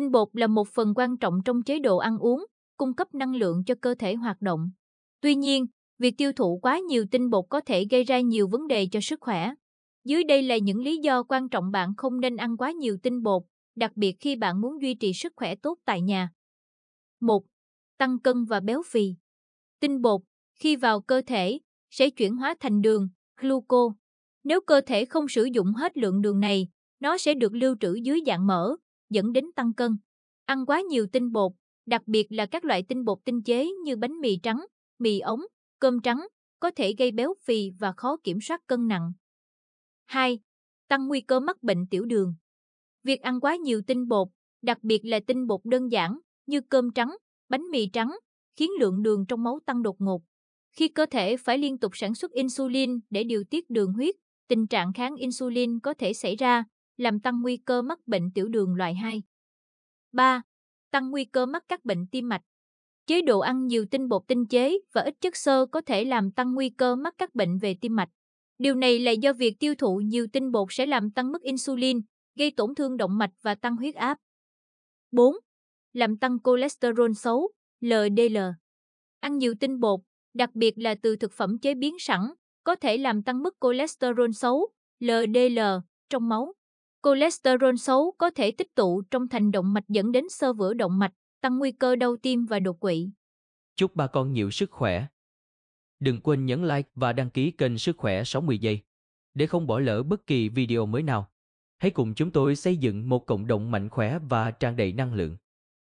Tinh bột là một phần quan trọng trong chế độ ăn uống, cung cấp năng lượng cho cơ thể hoạt động. Tuy nhiên, việc tiêu thụ quá nhiều tinh bột có thể gây ra nhiều vấn đề cho sức khỏe. Dưới đây là những lý do quan trọng bạn không nên ăn quá nhiều tinh bột, đặc biệt khi bạn muốn duy trì sức khỏe tốt tại nhà. 1. Tăng cân và béo phì. Tinh bột khi vào cơ thể sẽ chuyển hóa thành đường, gluco. Nếu cơ thể không sử dụng hết lượng đường này, nó sẽ được lưu trữ dưới dạng mỡ, dẫn đến tăng cân. Ăn quá nhiều tinh bột, đặc biệt là các loại tinh bột tinh chế như bánh mì trắng, mì ống, cơm trắng, có thể gây béo phì và khó kiểm soát cân nặng. 2. Tăng nguy cơ mắc bệnh tiểu đường. Việc ăn quá nhiều tinh bột, đặc biệt là tinh bột đơn giản như cơm trắng, bánh mì trắng, khiến lượng đường trong máu tăng đột ngột. Khi cơ thể phải liên tục sản xuất insulin để điều tiết đường huyết, tình trạng kháng insulin có thể xảy ra, làm tăng nguy cơ mắc bệnh tiểu đường loại 2. 3. Tăng nguy cơ mắc các bệnh tim mạch. Chế độ ăn nhiều tinh bột tinh chế và ít chất xơ có thể làm tăng nguy cơ mắc các bệnh về tim mạch. Điều này là do việc tiêu thụ nhiều tinh bột sẽ làm tăng mức insulin, gây tổn thương động mạch và tăng huyết áp. 4. Làm tăng cholesterol xấu, LDL. Ăn nhiều tinh bột, đặc biệt là từ thực phẩm chế biến sẵn, có thể làm tăng mức cholesterol xấu, LDL, trong máu. Cholesterol xấu có thể tích tụ trong thành động mạch dẫn đến sơ vữa động mạch, tăng nguy cơ đau tim và đột quỵ. Chúc bà con nhiều sức khỏe. Đừng quên nhấn like và đăng ký kênh Sức khỏe 60 giây để không bỏ lỡ bất kỳ video mới nào. Hãy cùng chúng tôi xây dựng một cộng đồng mạnh khỏe và tràn đầy năng lượng.